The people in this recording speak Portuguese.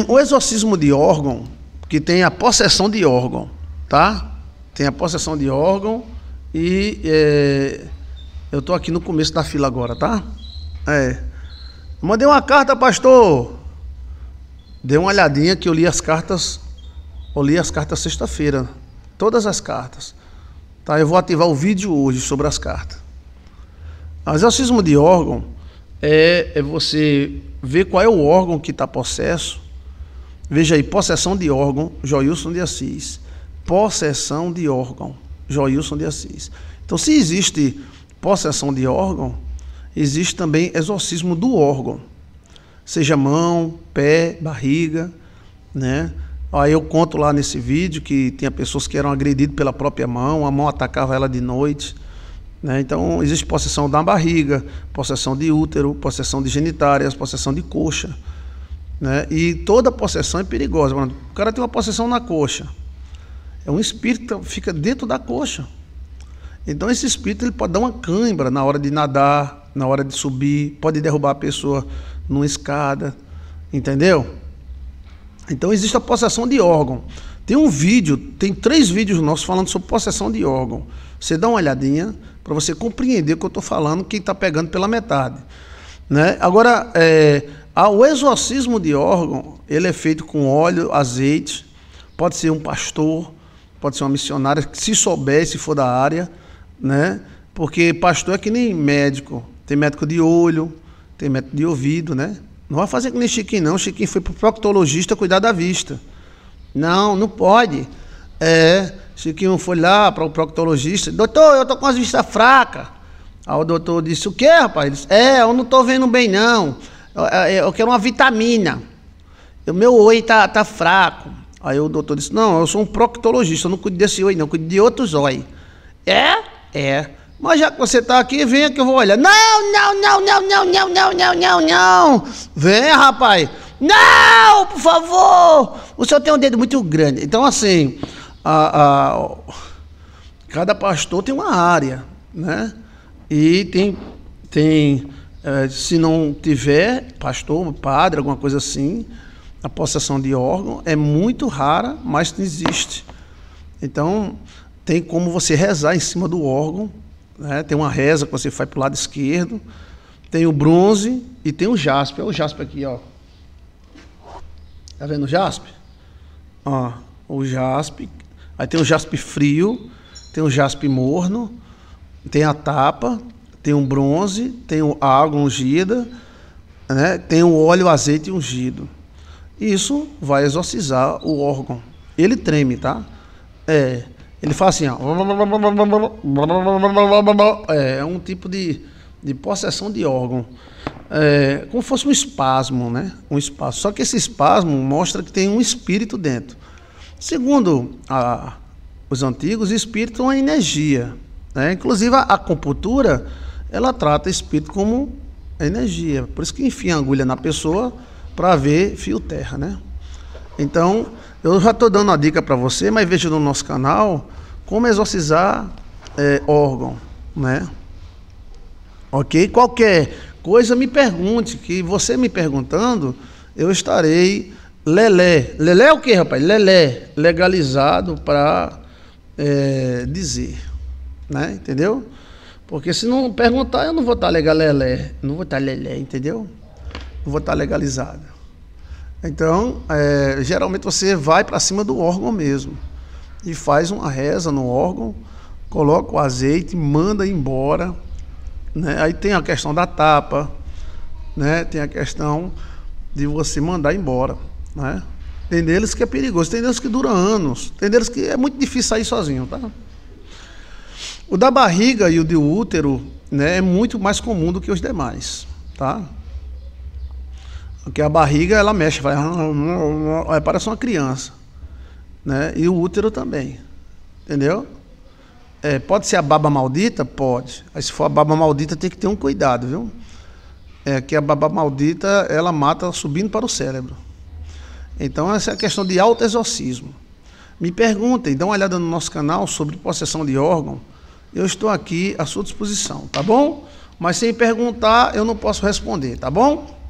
o exorcismo de órgão, que tem a possessão de órgão, tá? Tem a possessão de órgão e é, eu estou aqui no começo da fila agora, tá? É. Mandei uma carta, pastor. Dei uma olhadinha que eu li as cartas. Eu li as cartas sexta-feira. Todas as cartas. Tá, eu vou ativar o vídeo hoje sobre as cartas. O exorcismo de órgão é, é você ver qual é o órgão que está possesso Veja aí, possessão de órgão, Joilson de Assis. Possessão de órgão, Joilson de Assis. Então, se existe possessão de órgão, existe também exorcismo do órgão. Seja mão, pé, barriga, né? Aí eu conto lá nesse vídeo que tinha pessoas que eram agredidas pela própria mão, a mão atacava ela de noite. Né? Então, existe possessão da barriga, possessão de útero, possessão de genitárias, possessão de coxa. Né? E toda possessão é perigosa. O cara tem uma possessão na coxa. É um espírito que fica dentro da coxa. Então esse espírito ele pode dar uma cãibra na hora de nadar, na hora de subir, pode derrubar a pessoa numa escada, entendeu? Então existe a possessão de órgão. Tem um vídeo, tem três vídeos nossos falando sobre possessão de órgão. Você dá uma olhadinha para você compreender o que eu estou falando, quem está pegando pela metade. Né? Agora, é, ah, o exorcismo de órgão, ele é feito com óleo, azeite, pode ser um pastor, pode ser uma missionária, se souber, se for da área, né? Porque pastor é que nem médico, tem médico de olho, tem médico de ouvido, né? Não vai fazer que nem Chiquinho, não. Chiquinho foi para o proctologista cuidar da vista. Não, não pode. É, Chiquinho foi lá para o proctologista. Doutor, eu estou com as vistas fracas. Aí o doutor disse, o que, rapaz? Ele disse, é, eu não estou vendo bem, não. É, é, eu quero uma vitamina. O meu oi tá, tá fraco. Aí o doutor disse: Não, eu sou um proctologista, eu não cuido desse oi, não, eu cuido de outros oi. É? É. Mas já que você está aqui, venha que eu vou olhar. Não, não, não, não, não, não, não, não, não, não. Vem, rapaz. Não, por favor. O senhor tem um dedo muito grande. Então, assim, a, a, cada pastor tem uma área, né? E tem, tem é, se não tiver pastor, padre, alguma coisa assim, a possessão de órgão é muito rara, mas existe. Então, tem como você rezar em cima do órgão. Né? Tem uma reza que você faz para o lado esquerdo. Tem o bronze e tem o jaspe. Olha o jaspe aqui, ó. Tá vendo o jaspe? Ó, o jaspe. Aí tem o jaspe frio, tem o jaspe morno, tem a tapa, tem um bronze, tem a água ungida, né? tem o óleo, azeite ungido. Isso vai exorcizar o órgão. Ele treme, tá? É. Ele faz assim, ó. É, é um tipo de, de possessão de órgão. É, como fosse um espasmo, né? Um espasmo. Só que esse espasmo mostra que tem um espírito dentro. Segundo a, os antigos, espírito é uma energia. Né? Inclusive, a acupuntura ela trata espírito como energia. Por isso que enfia agulha na pessoa para ver fio terra, né? Então, eu já estou dando a dica para você, mas veja no nosso canal como exorcizar é, órgão, né? Ok? Qualquer coisa me pergunte, que você me perguntando, eu estarei lelé. Lelé é o que, rapaz? Lelé, legalizado para é, dizer, né? Entendeu? Porque se não perguntar, eu não vou estar legalelé, não vou estar lelé, entendeu? Não vou estar legalizado. Então, é, geralmente você vai para cima do órgão mesmo e faz uma reza no órgão, coloca o azeite, manda embora. Né? Aí tem a questão da tapa, né? tem a questão de você mandar embora. Né? Tem deles que é perigoso, tem deles que dura anos, tem deles que é muito difícil sair sozinho, tá? O da barriga e o de útero né, é muito mais comum do que os demais, tá? Porque a barriga ela mexe, vai, é, parece uma criança, né? E o útero também, entendeu? É, pode ser a baba maldita, pode. Mas se for a baba maldita tem que ter um cuidado, viu? É que a baba maldita ela mata subindo para o cérebro. Então essa é a questão de autoexorcismo. Me perguntem, dá uma olhada no nosso canal sobre possessão de órgão eu estou aqui à sua disposição, tá bom? Mas sem perguntar, eu não posso responder, tá bom?